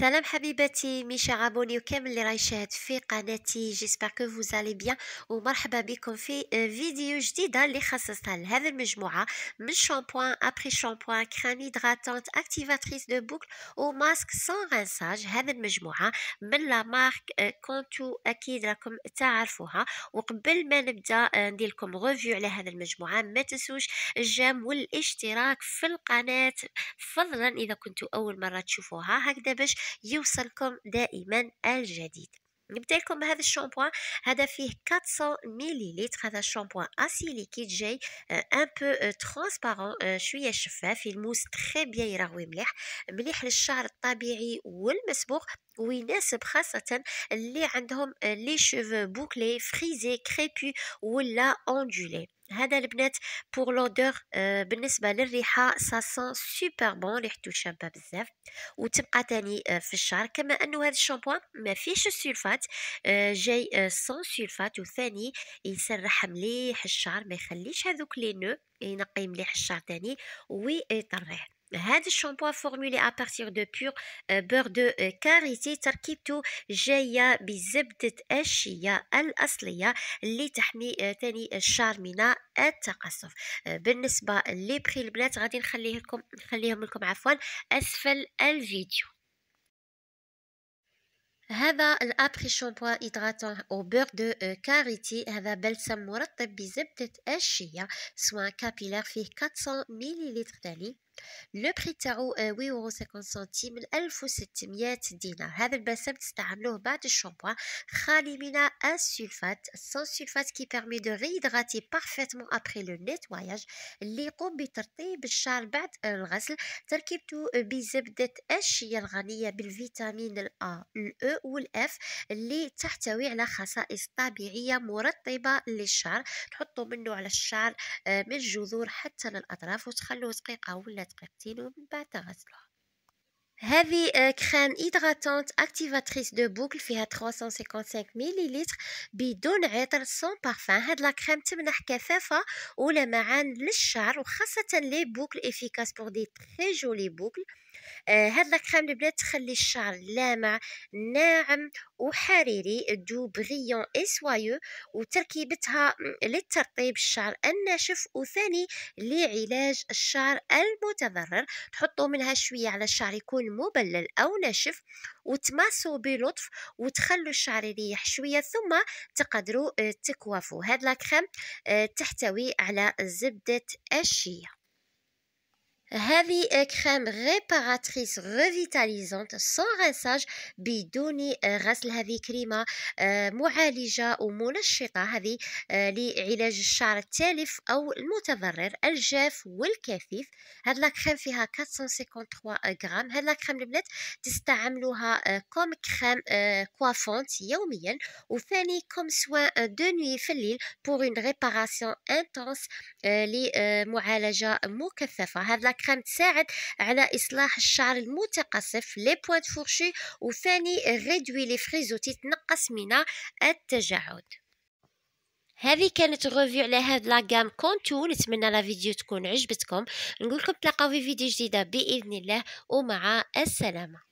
سلام حبيباتي ميشا غابوني وكامل اللي راي شاهد في قناتي جيسبر كو فوز علي بيان ومرحبا بكم في فيديو جديده اللي خصصتها لهذا المجموعه من شامبوان ابري شامبوان كريم هيدراتونت اكتيفاتريس دو بوكل وماسك سون رانساج هذا المجموعه من لا مارك كونتو اكيد راكم تعرفوها وقبل ما نبدا euh, ندير لكم ريفيو على هذا المجموعه ما تنسوش الجيم والاشتراك في القناه فضلا اذا كنتوا اول مره تشوفوها هكذا باش يوصلكم دائما الجديد نبدا لكم بهذا الشامبوان هذا فيه 400 ملل هذا الشامبوان كي جاي ان بو ترانسبارون شويه شفاف الموس تري بيان يراوي مليح مليح للشعر الطبيعي والمسبوق ويناسب خاصة اللي عندهم لي شوفو بوكلي فريزي كريبي ولا اوندولي هذا البنات بور لودور آه، بالنسبه للريحه سا سون سوبر بون ريحته شابه بزاف وتبقى تاني آه، في الشعر كما انه هذا الشامبو ما فيهش السلفات آه، جاي سون سلفات وثاني يسرح مليح الشعر ما يخليش هذوك لي نو ينقي مليح الشعر تاني ويطريه هذا الشامبو فورمولي ا بارتير دو بور بور دو كاريتي تركيبته جايه بزبده الشيا الاصليه اللي تحمي ثاني الشعر من التقصف بالنسبه لي بري البنات غادي نخليه لكم نخليهم لكم عفوا اسفل الفيديو هذا الابري شامبوان ايدراتون او بور دو كاريتي هذا بلسم مرطب بزبدة الشيا سوا كابيلار فيه 400 ملل تاع لو بري تاعو وي اورو سنتيم سنتيم 1600 دينار هذا البسم تستعملوه بعد الشامبوان خالي من السلفات سون سلفات كي بيرمي دو ريدراتي بارفيتمون ابري لو نيتواياج اللي يقوم بترطيب الشعر بعد الغسل تركيبته بزبدة الشيا الغنية بالفيتامين ال الأ والأف اللي تحتوي على خصائص طبيعية مرطبة للشعر تحطوا منه على الشعر من الجذور حتى للأطراف وتخلوه دقيقة ولا heavy euh, crème hydratante activatrice de boucles fait à trois cent cinquante cinq parfum Cette la crème tibouchine qui fait ou les maraines les char ou les les boucles efficaces pour des très jolies boucles آه هاد لاكريم البنات تخلي الشعر لامع ناعم وحريري دو بغيون اي سوايو وتركيبتها للترطيب الشعر الناشف وثاني لعلاج الشعر المتضرر تحطوا منها شويه على الشعر يكون مبلل او ناشف وتماسوا بلطف وتخلوا الشعر يريح شويه ثم تقدروا آه، تكوافوا هاد لاكريم آه، تحتوي على زبده الشيا هذه كريم ريباراتريس ريفيتاليزونت سون رنساج بدون غسل هذه كريمة معالجة ومنشطة هذه لعلاج الشعر التالف أو المتضرر الجاف والكثيف هاد لاكريم فيها 453 غرام هاد لاكريم البنات تستعملوها كوم كريم كوافونت يوميا وثاني كوم سوا دو نوي في الليل بور اون ريباراسيون انتونس لمعالجة مكثفة هاد كريم تساعد على اصلاح الشعر المتقصف لي بوينت فورشي وثاني ريدوي لي فريزو تتنقص من التجاعد هذه كانت ريفيو على هاد لاغام كونتو نتمنى لا فيديو تكون عجبتكم نقول لكم تلاقاو في فيديو جديده باذن الله ومع السلامه